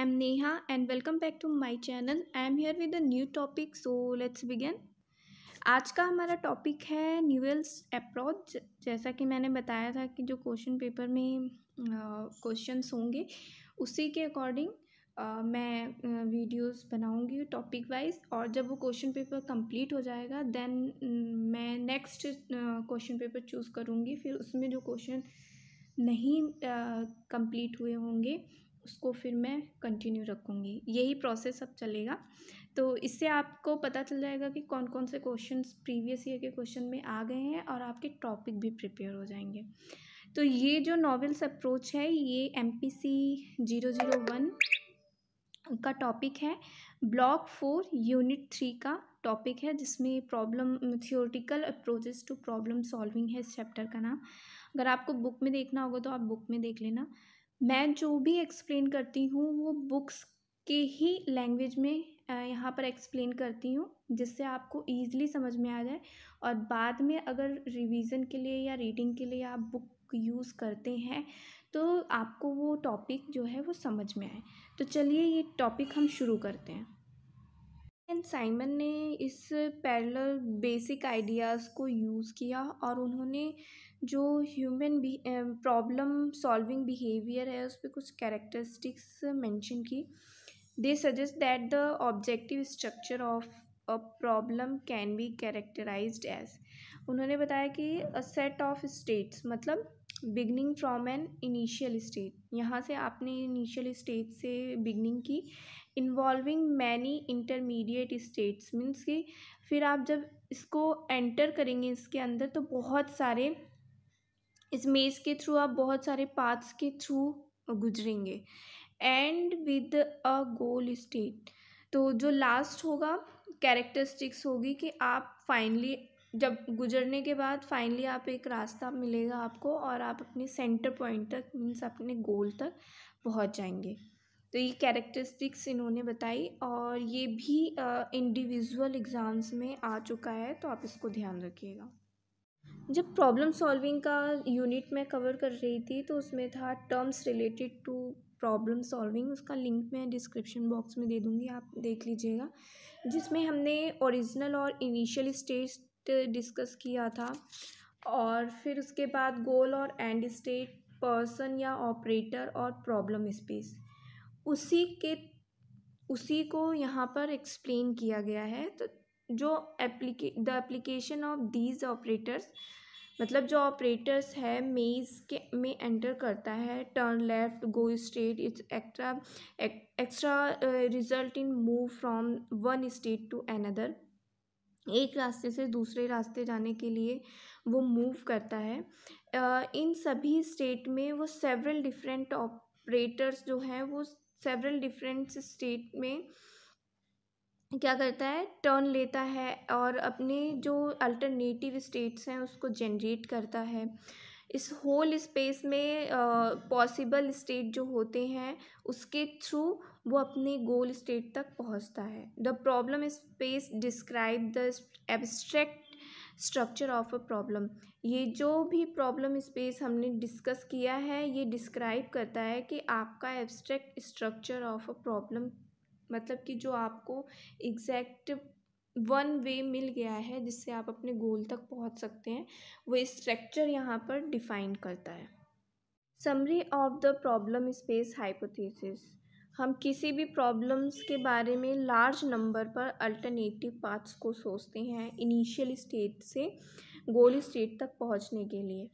I am Neha and welcome back to my channel I am here with a new topic so let's begin आज का हमारा topic है न्यूएल्स approach जैसा कि मैंने बताया था कि जो क्वेश्चन पेपर में क्वेश्चंस होंगे उसी के अकॉर्डिंग Uh, मैं वीडियोस बनाऊंगी टॉपिक वाइज और जब वो क्वेश्चन पेपर कंप्लीट हो जाएगा देन मैं नेक्स्ट क्वेश्चन पेपर चूज़ करूँगी फिर उसमें जो क्वेश्चन नहीं कंप्लीट uh, हुए होंगे उसको फिर मैं कंटिन्यू रखूँगी यही प्रोसेस अब चलेगा तो इससे आपको पता चल जाएगा कि कौन कौन से क्वेश्चंस प्रीवियस ईयर के क्वेश्चन में आ गए हैं और आपके टॉपिक भी प्रिपेयर हो जाएंगे तो ये जो नॉवेल्स अप्रोच है ये M P C zero zero one का टॉपिक है ब्लॉक फोर यूनिट थ्री का टॉपिक है जिसमें problem theoretical approaches to problem solving है इस चैप्टर का नाम अगर आपको बुक में देखना होगा तो आप बुक में देख लेना मैं जो भी एक्सप्लेन करती हूँ वो बुक्स के ही लैंग्वेज में यहाँ पर एक्सप्लेन करती हूँ जिससे आपको ईज़िली समझ में आ जाए और बाद में अगर रिवीजन के लिए या रीडिंग के लिए आप बुक यूज़ करते हैं तो आपको वो टॉपिक जो है वो समझ में आए तो चलिए ये टॉपिक हम शुरू करते हैं एंड साइमन ने इस पैरल बेसिक आइडियाज़ को यूज़ किया और उन्होंने जो human be problem solving behaviour है उस पर कुछ कैरेक्टरिस्टिक्स मेंशन की they suggest that the objective structure of a problem can be characterise as उन्होंने बताया कि अ सेट ऑफ स्टेट्स मतलब beginning from an initial state यहाँ से आपने इनिशियल स्टेट से बिगनिंग की involving many intermediate states means कि फिर आप जब इसको एंटर करेंगे इसके अंदर तो बहुत सारे इस मेज़ के थ्रू आप बहुत सारे पाथ्स के थ्रू गुजरेंगे and with a goal state तो जो लास्ट होगा कैरेक्टरिस्टिक्स होगी कि आप फाइनली जब गुजरने के बाद फाइनली आप एक रास्ता मिलेगा आपको और आप अपने सेंटर पॉइंट तक मीन्स अपने गोल तक पहुंच जाएंगे तो ये कैरेक्टरिस्टिक्स इन्होंने बताई और ये भी इंडिविजुअल एग्ज़ाम्स में आ चुका है तो आप इसको ध्यान रखिएगा जब प्रॉब्लम सॉल्विंग का यूनिट मैं कवर कर रही थी तो उसमें था terms related to problem solving उसका लिंक मैं डिस्क्रिप्शन बॉक्स में दे दूँगी आप देख लीजिएगा जिसमें हमने ओरिजिनल और इनिशियल स्टेज डिस्कस किया था और फिर उसके बाद गोल और एंड स्टेट पर्सन या ऑपरेटर और प्रॉब्लम स्पेस उसी के उसी को यहाँ पर एक्सप्लेन किया गया है तो जो एप्लीके the application of these operators मतलब जो ऑपरेटर्स है मेज़ के में एंटर करता है turn left go state it's extra extra result in move from one state to another एक रास्ते से दूसरे रास्ते जाने के लिए वो मूव करता है इन सभी स्टेट में वो सेवरल डिफरेंट ऑपरेटर्स जो हैं वो सेवरल डिफरेंट स्टेट में क्या करता है टर्न लेता है और अपने जो अल्टरनेटिव स्टेट्स हैं उसको जनरेट करता है इस होल स्पेस में पॉसिबल स्टेट जो होते हैं उसके थ्रू वो अपने गोल स्टेट तक पहुंचता है the problem space describe the abstract structure of a problem ये जो भी प्रॉब्लम स्पेस हमने डिस्कस किया है ये डिस्क्राइब करता है कि आपका abstract structure of a problem मतलब कि जो आपको एग्जैक्ट वन वे मिल गया है जिससे आप अपने गोल तक पहुंच सकते हैं वो स्ट्रक्चर यहाँ पर डिफाइन करता है summary of the problem space hypothesis हम किसी भी प्रॉब्लम्स के बारे में लार्ज नंबर पर अल्टरनेटिव पाथ्स को सोचते हैं इनिशियल स्टेट से गोल स्टेट तक पहुंचने के लिए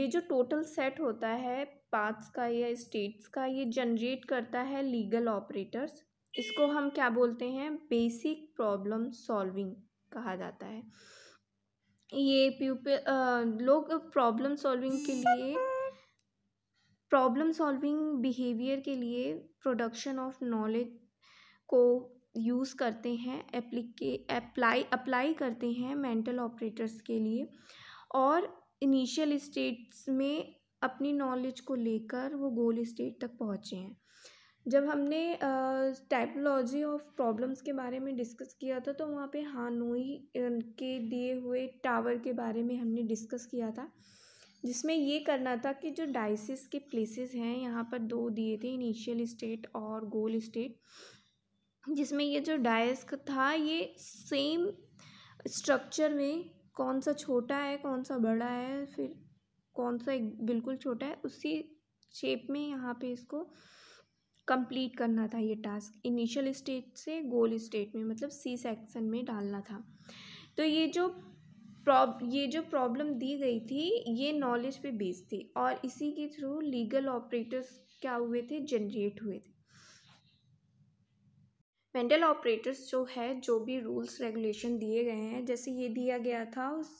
ये जो टोटल सेट होता है पाथ्स का या स्टेट्स का ये जनरेट करता है लीगल ऑपरेटर्स इसको हम क्या बोलते हैं बेसिक प्रॉब्लम सॉल्विंग कहा जाता है ये प्यूपल लोग प्रॉब्लम सॉल्विंग के लिए प्रॉब्लम सॉल्विंग बिहेवियर के लिए प्रोडक्शन ऑफ नॉलेज को यूज़ करते हैं एप्लीके अप्लाई अप्लाई करते हैं मेंटल ऑपरेटर्स के लिए और इनिशियल स्टेट्स में अपनी नॉलेज को लेकर वो गोल स्टेट तक पहुँचे हैं जब हमने टाइपोलॉजी ऑफ प्रॉब्लम्स के बारे में डिस्कस किया था तो वहाँ पे हानोई के दिए हुए टावर के बारे में हमने डिस्कस किया था जिसमें ये करना था कि जो डाइसिस के प्लेसेस हैं यहाँ पर दो दिए थे इनिशियल स्टेट और गोल स्टेट जिसमें ये जो डायस्क था ये सेम स्ट्रक्चर में कौन सा छोटा है कौन सा बड़ा है फिर कौन सा बिल्कुल छोटा है उसी शेप में यहाँ पे इसको कंप्लीट करना था ये टास्क इनिशियल स्टेट से गोल स्टेट में मतलब सी सेक्शन में डालना था तो ये जो प्रॉब ये जो प्रॉब्लम दी गई थी ये नॉलेज पे बेस्ड थी और इसी के थ्रू लीगल ऑपरेटर्स क्या हुए थे जनरेट हुए थे मेंटल ऑपरेटर्स जो है जो भी रूल्स रेगुलेशन दिए गए हैं जैसे ये दिया गया था उस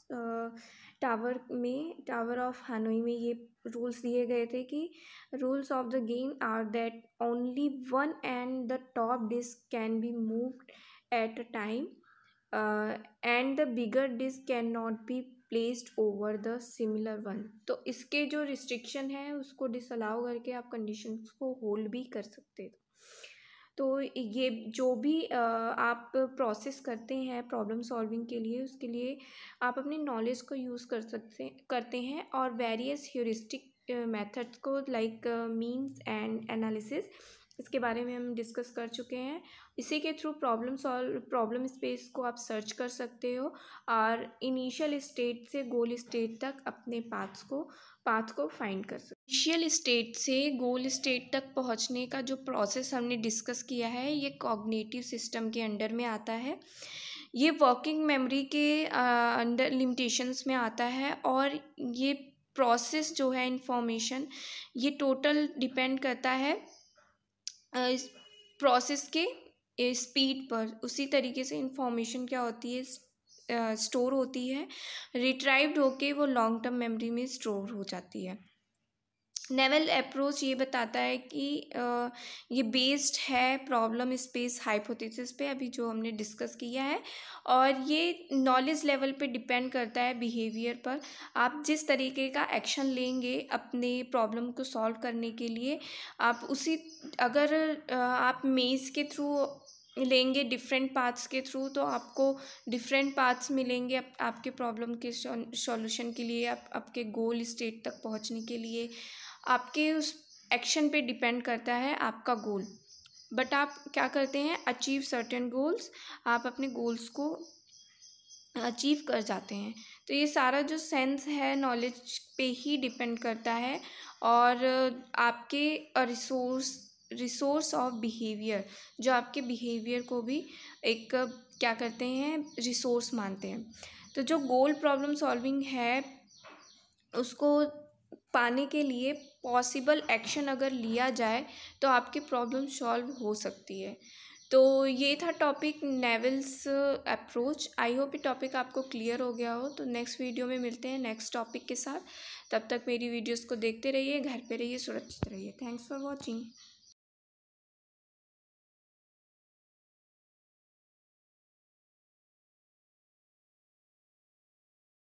टावर में टावर ऑफ हनोई में ये रूल्स दिए गए थे कि rules of the game are that only one and the top disc can be moved at a time and the bigger disc can not be placed over the similar one तो इसके जो restriction है उसको disallow करके आप condition को hold भी कर सकते हो तो ये जो भी uh, आप प्रोसेस करते हैं प्रॉब्लम सॉल्विंग के लिए उसके लिए आप अपने नॉलेज को यूज़ कर सकते करते हैं और वेरियस ह्यूरिस्टिक मेथड्स को लाइक मीन्स एंड एनालिसिस इसके बारे में हम डिस्कस कर चुके हैं इसी के through problem solve problem space को आप सर्च कर सकते हो और इनिशियल स्टेट से गोल स्टेट तक अपने पाथ्स को पाथ को फाइंड कर सकते इनिशियल स्टेट से गोल स्टेट तक पहुंचने का जो प्रोसेस हमने डिस्कस किया है ये कॉग्नेटिव सिस्टम के अंडर में आता है ये वर्किंग मेमोरी के अंडर लिमिटेशंस में आता है और ये प्रोसेस जो है इन्फॉर्मेशन ये टोटल डिपेंड करता है इस प्रोसेस के स्पीड पर उसी तरीके से इंफॉर्मेशन क्या होती है स्टोर होती है रिट्राइव्ड होके वो लॉन्ग टर्म मेमोरी में स्टोर हो जाती है नेवल अप्रोच ये बताता है कि ये बेस्ड है प्रॉब्लम स्पेस हाइपोथेसिस पे अभी जो हमने डिस्कस किया है और ये नॉलेज लेवल पे डिपेंड करता है बिहेवियर पर आप जिस तरीके का एक्शन लेंगे अपने प्रॉब्लम को सॉल्व करने के लिए आप उसी अगर आप मेज़ के थ्रू लेंगे डिफरेंट पाथ्स के थ्रू तो आपको डिफरेंट पाथ्स मिलेंगे आप, आपके प्रॉब्लम के सॉल्यूशन के लिए आप आपके गोल स्टेट तक पहुंचने के लिए आपके उस एक्शन पे डिपेंड करता है आपका गोल बट आप क्या करते हैं अचीव सर्टेन गोल्स आप अपने गोल्स को अचीव कर जाते हैं तो ये सारा जो सेंस है नॉलेज पे ही डिपेंड करता है और आपके रिसोर्स रिसोर्स ऑफ बिहेवियर जो आपके बिहेवियर को भी एक क्या करते हैं रिसोर्स मानते हैं तो जो गोल प्रॉब्लम सॉल्विंग है उसको पाने के लिए पॉसिबल एक्शन अगर लिया जाए तो आपकी प्रॉब्लम सॉल्व हो सकती है तो ये था topic Newell's approach I hope ये टॉपिक आपको क्लियर हो गया हो तो नेक्स्ट वीडियो में मिलते हैं नेक्स्ट टॉपिक के साथ तब तक मेरी वीडियोस को देखते रहिए घर पे रहिए सुरक्षित रहिए थैंक्स फॉर वॉचिंग